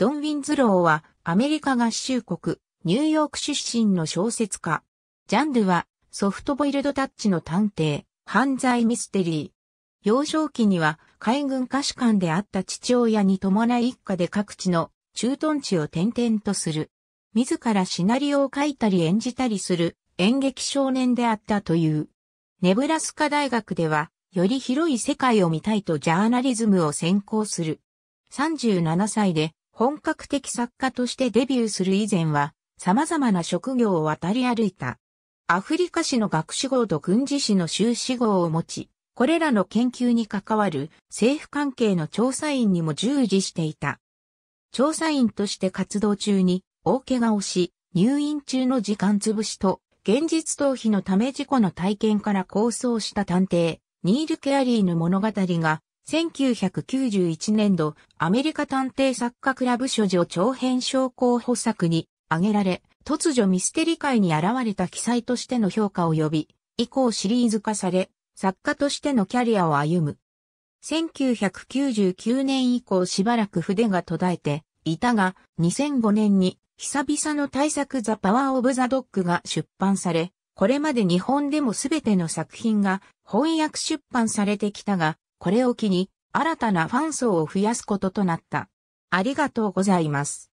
ドン・ウィンズローはアメリカ合衆国、ニューヨーク出身の小説家。ジャンルはソフトボイルドタッチの探偵、犯罪ミステリー。幼少期には海軍歌手官であった父親に伴い一家で各地の駐屯地を転々とする。自らシナリオを書いたり演じたりする演劇少年であったという。ネブラスカ大学では、より広い世界を見たいとジャーナリズムを専攻する。37歳で本格的作家としてデビューする以前は、様々な職業を渡り歩いた。アフリカ史の学士号と軍事史の修士号を持ち、これらの研究に関わる政府関係の調査員にも従事していた。調査員として活動中に大怪我をし、入院中の時間潰しと、現実逃避のため事故の体験から構想した探偵、ニール・ケアリーの物語が1991年度、アメリカ探偵作家クラブ持女長編商工補作に挙げられ、突如ミステリ界に現れた記載としての評価を呼び、以降シリーズ化され、作家としてのキャリアを歩む。1999年以降しばらく筆が途絶えていたが、2005年に久々の大作ザ・パワー・オブ・ザ・ドッグが出版され、これまで日本でもすべての作品が翻訳出版されてきたが、これを機に、新たなファン層を増やすこととなった。ありがとうございます。